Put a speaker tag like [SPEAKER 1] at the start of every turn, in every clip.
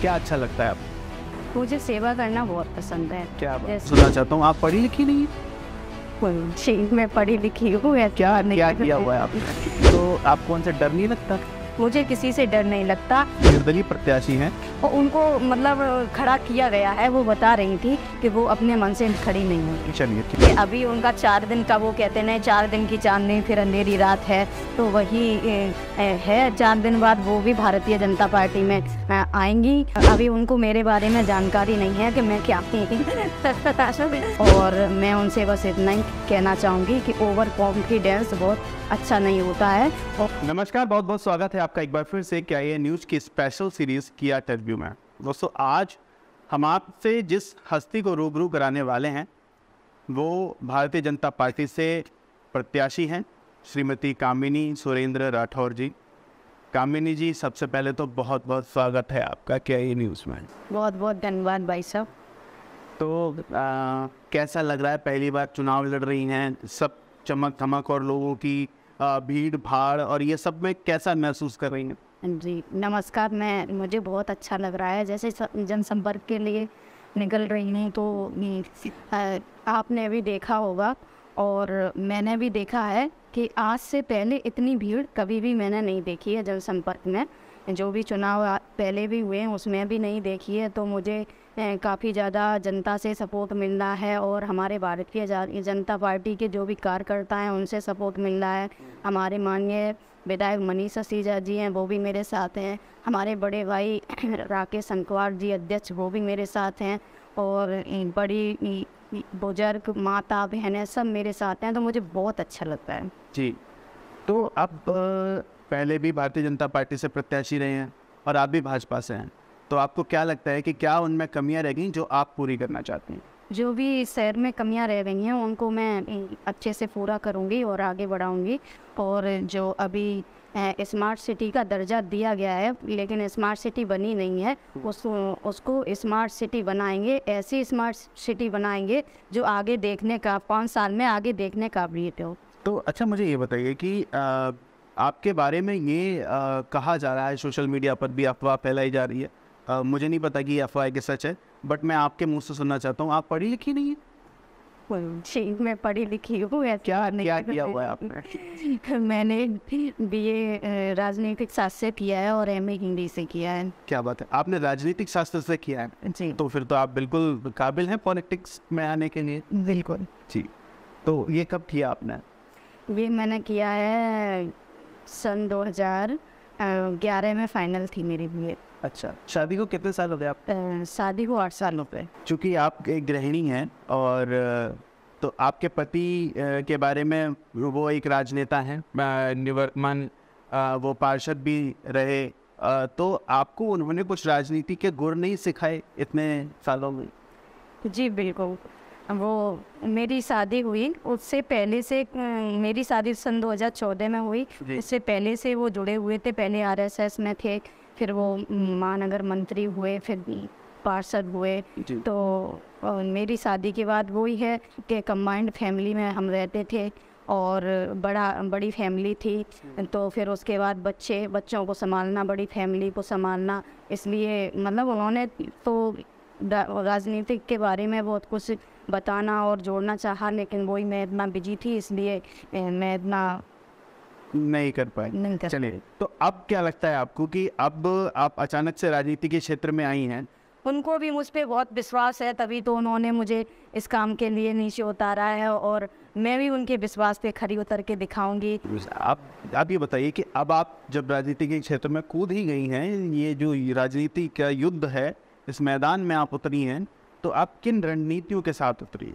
[SPEAKER 1] क्या अच्छा लगता है आप
[SPEAKER 2] मुझे सेवा करना बहुत पसंद है क्या बात सुनना
[SPEAKER 1] चाहता हूँ आप पढ़ी लिखी
[SPEAKER 2] नहीं मैं पढ़ी लिखी हूँ क्या क्या किया हुआ
[SPEAKER 1] है आपने तो आपको उनसे डर नहीं लगता
[SPEAKER 2] मुझे किसी से डर नहीं लगता
[SPEAKER 1] निर्दलीय प्रत्याशी हैं
[SPEAKER 2] और उनको मतलब खड़ा किया गया है वो बता रही थी कि वो अपने मन से खड़ी नहीं
[SPEAKER 1] होती चलिए अभी
[SPEAKER 2] उनका चार दिन का वो कहते हैं चार दिन की चांदनी फिर अंधेरी रात है तो वही है चार दिन बाद वो भी भारतीय जनता पार्टी में आएंगी अभी उनको मेरे बारे में जानकारी नहीं है कि मैं क्या और मैं उनसे बस इतना ही कहना चाहूँगी कि ओवर कॉन्फिडेंस बहुत अच्छा नहीं होता
[SPEAKER 1] है और नमस्कार बहुत बहुत स्वागत है आपका एक बार फिर से क्या ये न्यूज की स्पेशल सीरीज किया इंटरव्यू में दोस्तों आज हम आपसे जिस हस्ती को रूबरू कराने वाले हैं वो भारतीय जनता पार्टी से प्रत्याशी हैं श्रीमती कामिनी सुरेंद्र राठौर जी कामिनी जी सबसे पहले तो बहुत बहुत स्वागत है आपका क्या ये न्यूज़ में
[SPEAKER 2] बहुत बहुत धन्यवाद भाई साहब
[SPEAKER 1] तो आ, कैसा लग रहा है पहली बार चुनाव लड़ रही हैं सब चमक थमक और लोगों की भीड़ भाड़ और ये सब में कैसा महसूस कर रही
[SPEAKER 2] हैं जी नमस्कार मैं मुझे बहुत अच्छा लग रहा है जैसे जनसंपर्क के लिए निकल रही हूँ तो आपने भी देखा होगा और मैंने भी देखा है कि आज से पहले इतनी भीड़ कभी भी मैंने नहीं देखी है जनसंपर्क में जो भी चुनाव पहले भी हुए हैं उसमें भी नहीं देखी है तो मुझे काफ़ी ज़्यादा जनता से सपोर्ट मिल रहा है और हमारे भारतीय जनता पार्टी के जो भी कार्यकर्ता हैं उनसे सपोर्ट मिल रहा है हमारे माननीय विधायक मनीष ससीजा जी हैं वो भी मेरे साथ हैं हमारे बड़े भाई राकेश अंकवार जी अध्यक्ष वो भी मेरे साथ हैं और बड़ी बुजुर्ग माता बहनें सब मेरे साथ हैं तो मुझे बहुत अच्छा लगता है
[SPEAKER 1] जी तो आप पहले भी भारतीय जनता पार्टी से प्रत्याशी रहे हैं और आप भी भाजपा से हैं तो आपको क्या लगता है कि क्या उनमें कमियाँ रह गई जो आप पूरी करना चाहती हैं
[SPEAKER 2] जो भी शहर में कमियाँ रह गई हैं उनको मैं अच्छे से पूरा करूंगी और आगे बढ़ाऊंगी और जो अभी स्मार्ट सिटी का दर्जा दिया गया है लेकिन स्मार्ट सिटी बनी नहीं है उसको उसको स्मार्ट सिटी बनाएंगे ऐसी स्मार्ट सिटी बनाएंगे जो आगे देखने का पाँच साल में आगे देखने काबिलियत हो
[SPEAKER 1] तो अच्छा मुझे ये बताइए कि आ, आपके बारे में ये आ, कहा जा रहा है सोशल मीडिया पर भी अफवाह फैलाई जा रही है मुझे नहीं पता कि एफ आई के सच है बट मैं आपके मुंह से सुनना चाहता हूँ आप पढ़ी लिखी नहीं है
[SPEAKER 2] जी मैं पढ़ी लिखी हूँ क्या नहीं क्या किया हुआ है
[SPEAKER 1] आपने
[SPEAKER 2] मैंने ए राजनीतिक शास्त्र से किया है और एम ए हिंदी से किया है
[SPEAKER 1] क्या बात है आपने राजनीतिक शास्त्र से किया है जी तो फिर तो आप बिल्कुल काबिल हैं पॉलिटिक्स में आने के लिए बिल्कुल जी तो ये कब किया आपने
[SPEAKER 2] ये मैंने किया है सन 2011 में फाइनल थी मेरी बी अच्छा शादी को कितने साल हो गए आप शादी को आठ साल हो गए
[SPEAKER 1] चूँकि आप एक गृहिणी हैं और तो आपके पति के बारे में वो एक राजनेता हैं निवर्तमान वो पार्षद भी रहे तो आपको उन्होंने कुछ राजनीति के गुर नहीं सिखाए इतने सालों में
[SPEAKER 2] जी बिल्कुल वो मेरी शादी हुई उससे पहले से मेरी शादी सन 2014 में हुई उससे पहले से वो जुड़े हुए थे पहले आरएसएस में थे फिर वो महानगर मंत्री हुए फिर पार्षद हुए तो मेरी शादी के बाद वही है कि कम्बाइंड फैमिली में हम रहते थे और बड़ा बड़ी फैमिली थी अच्छा। तो फिर उसके बाद बच्चे बच्चों को संभालना बड़ी फैमिली को संभालना इसलिए मतलब उन्होंने तो राजनीतिक के बारे में बहुत कुछ बताना और जोड़ना चाहा लेकिन वही मैं इतना बिजी थी इसलिए मैं इतना
[SPEAKER 1] नहीं कर पाए नहीं कर चलिए तो अब क्या लगता है आपको कि अब आप अचानक से राजनीति के क्षेत्र में आई हैं
[SPEAKER 2] उनको भी मुझ पर बहुत विश्वास है तभी तो उन्होंने मुझे इस काम के लिए नीचे उतारा है और मैं भी उनके विश्वास पे खड़ी उतर के दिखाऊंगी
[SPEAKER 1] आप आप ये बताइए कि अब आप जब राजनीति के क्षेत्र में कूद ही गई हैं ये जो राजनीति का युद्ध है इस मैदान में आप उतरी हैं तो आप किन रणनीतियों के साथ उतरी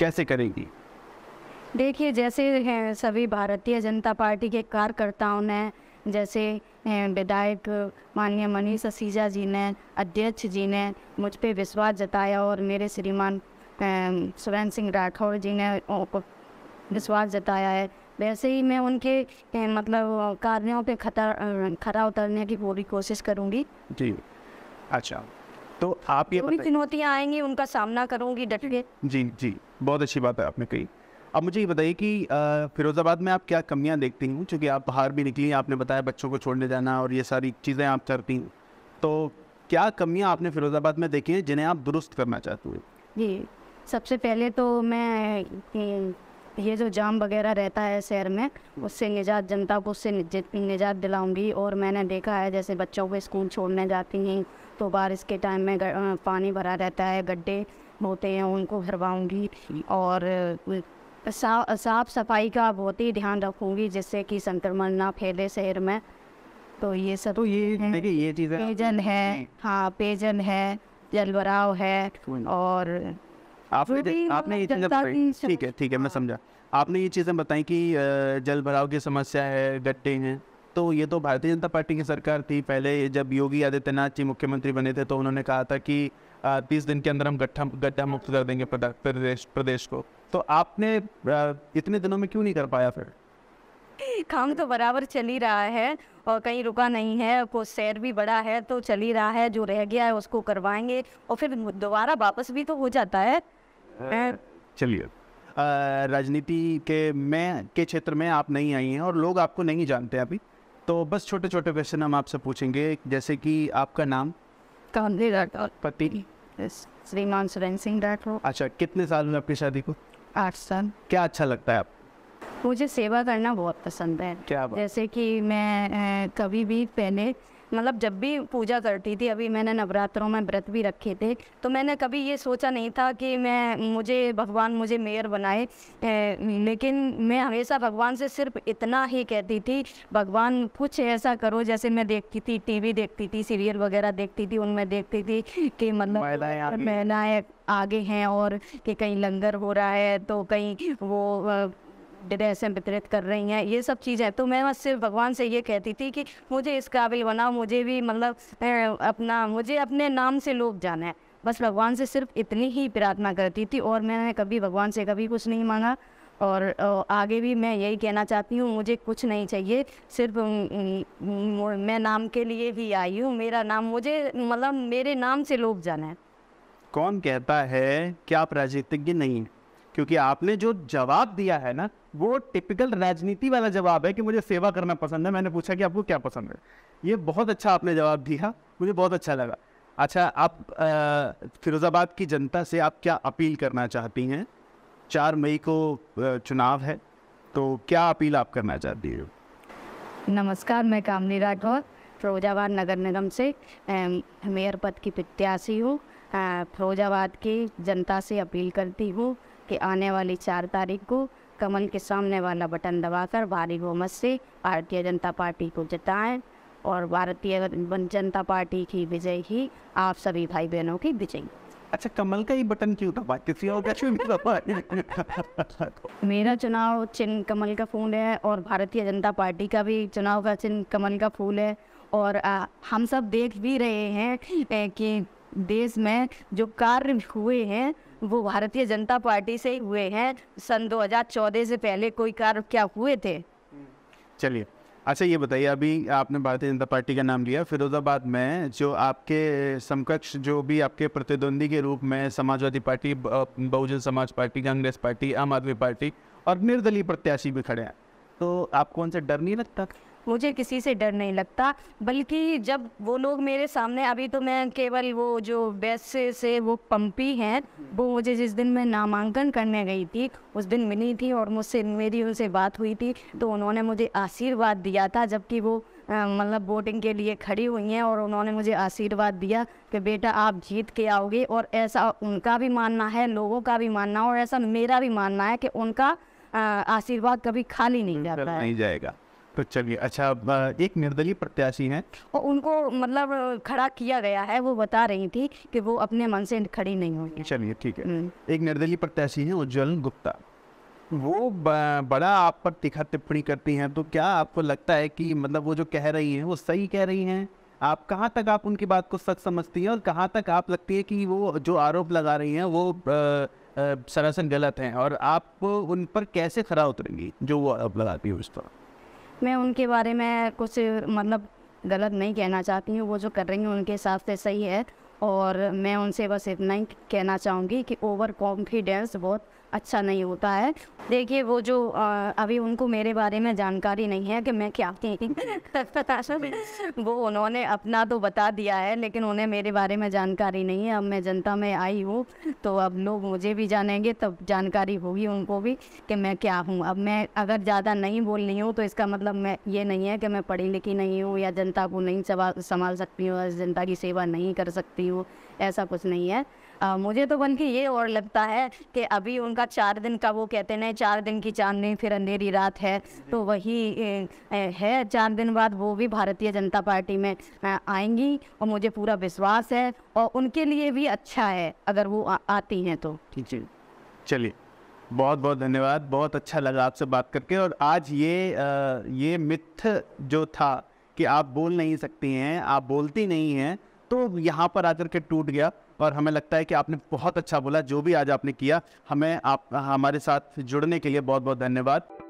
[SPEAKER 1] कैसे करेंगी
[SPEAKER 2] देखिए जैसे हैं सभी भारतीय जनता पार्टी के कार्यकर्ताओं ने जैसे विधायक माननीय मनीष असीजा जी ने अध्यक्ष जी ने मुझ पर विश्वास जताया और मेरे श्रीमान सुरेंद्र सिंह राठौर जी ने विश्वास जताया है वैसे ही मैं उनके मतलब कार्यों पे खतर खरा उतरने की पूरी कोशिश करूंगी
[SPEAKER 1] जी अच्छा तो आप ये
[SPEAKER 2] चुनौतियाँ आएंगी उनका सामना करूंगी डट के
[SPEAKER 1] जी जी बहुत अच्छी बात है आपने कही अब मुझे ये बताइए कि फिरोज़ाबाद में आप क्या कमियां देखती हूँ क्योंकि आप बाहर भी निकली हैं आपने बताया बच्चों को छोड़ने जाना और ये सारी चीज़ें आप करती हैं तो क्या कमियां आपने फिरोज़ाबाद में देखी हैं जिन्हें आप दुरुस्त करना चाहती हैं
[SPEAKER 2] जी सबसे पहले तो मैं ये जो जाम वगैरह रहता है शहर में उससे निजात जनता को उससे निजात दिलाऊंगी और मैंने देखा है जैसे बच्चों को स्कूल छोड़ने जाती हैं तो बारिश के टाइम में पानी भरा रहता है गड्ढे होते हैं उनको भरवाऊंगी और साफ साफ सफाई का बहुत ही ध्यान रखूंगी जिससे कि संक्रमण ना फैले शहर में तो ये सब तो ये ये चीज़ें पेजन है हाँ पेजन है भराव है
[SPEAKER 1] और आपने आपने ये चीज़ें ठीक है ठीक है मैं हाँ। समझा आपने ये चीज़ें बताई कि जल भराव की समस्या है गड्ढे हैं तो ये तो भारतीय जनता पार्टी की सरकार थी पहले जब योगी आदित्यनाथ जी मुख्यमंत्री बने थे तो उन्होंने कहा था कि तीस दिन के अंदर हम गड्ढा गड्ढा मुक्त कर देंगे प्रदेश प्रदेश को तो आपने इतने दिनों में क्यों नहीं कर पाया
[SPEAKER 2] फिर काम तो बराबर चल ही रहा है और कहीं रुका नहीं है को सैर भी बड़ा है तो चल ही रहा है जो रह गया है उसको करवाएंगे और फिर दोबारा वापस भी तो हो जाता है
[SPEAKER 1] चलिए राजनीति के मैं के क्षेत्र में आप नहीं आई हैं और लोग आपको नहीं जानते अभी तो बस छोटे छोटे क्वेश्चन हम आपसे पूछेंगे जैसे कि आपका नाम पति श्रीमान सुरेंद्र सिंह राठौर अच्छा कितने साल में आपकी शादी को आर्ट क्या अच्छा लगता है आप मुझे सेवा करना बहुत
[SPEAKER 2] पसंद है क्या जैसे कि मैं कभी भी पहले मतलब जब भी पूजा करती थी अभी मैंने नवरात्रों में व्रत भी रखे थे तो मैंने कभी ये सोचा नहीं था कि मैं मुझे भगवान मुझे मेयर बनाए लेकिन मैं हमेशा भगवान से सिर्फ इतना ही कहती थी भगवान कुछ ऐसा करो जैसे मैं देखती थी टीवी देखती थी सीरियल वगैरह देखती थी उनमें देखती थी कि मतलब महिलाएँ आगे हैं और कि कहीं लंगर हो रहा है तो कहीं वो ड्रेसें वितरित कर रही हैं ये सब चीज़ें तो मैं बस सिर्फ भगवान से ये कहती थी कि मुझे इस काबिल बनाओ मुझे भी मतलब अपना मुझे अपने नाम से लोग जाना है बस भगवान से सिर्फ इतनी ही प्रार्थना करती थी और मैंने कभी भगवान से कभी कुछ नहीं मांगा और आगे भी मैं यही कहना चाहती हूँ मुझे कुछ नहीं चाहिए सिर्फ मैं नाम के लिए भी आई हूँ मेरा नाम मुझे मतलब मेरे नाम से लोग जाना है
[SPEAKER 1] कौन कहता है कि आप राजनीतिज्ञ नहीं क्योंकि आपने जो जवाब दिया है ना वो टिपिकल राजनीति वाला जवाब है कि मुझे सेवा करना पसंद है मैंने पूछा कि आपको क्या पसंद है ये बहुत अच्छा आपने जवाब दिया मुझे बहुत अच्छा लगा अच्छा आप फिरोज़ाबाद की जनता से आप क्या अपील करना चाहती हैं चार मई को चुनाव है तो क्या अपील आप करना चाहती हो
[SPEAKER 2] नमस्कार मैं कामनी राठौर फिरोजाबाद नगर निगम से मेयर पद की प्रत्याशी हूँ फिरोजाबाद की जनता से अपील करती हूँ कि आने वाली चार तारीख को कमल के सामने वाला बटन दबाकर भारी बहुमत से भारतीय जनता पार्टी को जिताएं और भारतीय जनता पार्टी की विजय ही आप सभी भाई बहनों की विजय
[SPEAKER 1] अच्छा कमल का ही बटन क्यों दबा किसी और का
[SPEAKER 2] मेरा चुनाव चिन्ह कमल का फूल है और भारतीय जनता पार्टी का भी चुनाव का चिन्ह कमल का फूल है और आ, हम सब देख भी रहे हैं कि देश में जो कार्य हुए हैं वो भारतीय जनता पार्टी से हुए हैं सन 2014 से पहले कोई कार्य क्या हुए थे
[SPEAKER 1] चलिए अच्छा ये बताइए अभी आपने भारतीय जनता पार्टी का नाम लिया फिरोजाबाद में जो आपके समकक्ष जो भी आपके प्रतिद्वंदी के रूप में समाजवादी पार्टी बहुजन समाज पार्टी कांग्रेस पार्टी आम आदमी पार्टी और निर्दलीय प्रत्याशी भी खड़े हैं तो आपको उनसे डर नहीं लगता
[SPEAKER 2] मुझे किसी से डर नहीं लगता बल्कि जब वो लोग मेरे सामने अभी तो मैं केवल वो जो बेस से वो पंपी हैं वो मुझे जिस दिन मैं नामांकन करने गई थी उस दिन मिली थी और मुझसे मेरी उनसे बात हुई थी तो उन्होंने मुझे आशीर्वाद दिया था जबकि वो मतलब वोटिंग के लिए खड़ी हुई हैं और उन्होंने मुझे आशीर्वाद दिया कि बेटा आप जीत के आओगे और ऐसा उनका भी मानना है लोगों का भी मानना और ऐसा मेरा भी मानना है कि उनका आशीर्वाद कभी खाली नहीं जाता है नहीं
[SPEAKER 1] जाएगा तो चलिए अच्छा एक निर्दलीय प्रत्याशी हैं
[SPEAKER 2] और उनको मतलब खड़ा किया गया है वो बता रही थी कि वो अपने मन से खड़ी नहीं हुई
[SPEAKER 1] चलिए ठीक है हम्म। एक निर्दलीय प्रत्याशी हैं उज्ज्वल गुप्ता वो बड़ा आप पर तिखा टिप्पणी करती हैं तो क्या आपको लगता है कि मतलब वो जो कह रही हैं वो सही कह रही हैं आप कहाँ तक आप उनकी बात को सच समझती हैं और कहाँ तक आप लगती है कि वो जो आरोप लगा रही हैं वो सरासर गलत हैं और आप उन पर कैसे खरा उतरेंगी जो वो आरोप लगाती है उस पर
[SPEAKER 2] मैं उनके बारे में कुछ मतलब गलत नहीं कहना चाहती हूँ वो जो कर रही हैं उनके हिसाब से सही है और मैं उनसे बस इतना ही कहना चाहूँगी कि ओवर कॉन्फिडेंस बहुत अच्छा नहीं होता है देखिए वो जो आ, अभी उनको मेरे बारे में जानकारी नहीं है कि मैं क्या वो उन्होंने अपना तो बता दिया है लेकिन उन्हें मेरे बारे में जानकारी नहीं है अब मैं जनता में आई हूँ तो अब लोग मुझे भी जानेंगे तब जानकारी होगी उनको भी कि मैं क्या हूँ अब मैं अगर ज़्यादा नहीं बोल रही हूँ तो इसका मतलब मैं ये नहीं है कि मैं पढ़ी लिखी नहीं हूँ या जनता को नहीं संभाल सकती हूँ जनता की सेवा नहीं कर सकती हूँ ऐसा कुछ नहीं है आ, मुझे तो बल्कि ये और लगता है कि अभी उनका चार दिन का वो कहते हैं चार दिन की चांदनी फिर अंधेरी रात है तो वही ए, ए, है चार दिन बाद वो भी भारतीय जनता पार्टी में आएंगी और मुझे पूरा विश्वास है और उनके लिए भी अच्छा है अगर वो आ, आती हैं तो
[SPEAKER 1] जी चलिए बहुत बहुत धन्यवाद बहुत अच्छा लगा आपसे बात करके और आज ये आ, ये मिथ जो था कि आप बोल नहीं सकती हैं आप बोलती नहीं हैं तो यहाँ पर आकर के टूट गया और हमें लगता है कि आपने बहुत अच्छा बोला जो भी आज आपने किया हमें आप हमारे साथ जुड़ने के लिए बहुत बहुत धन्यवाद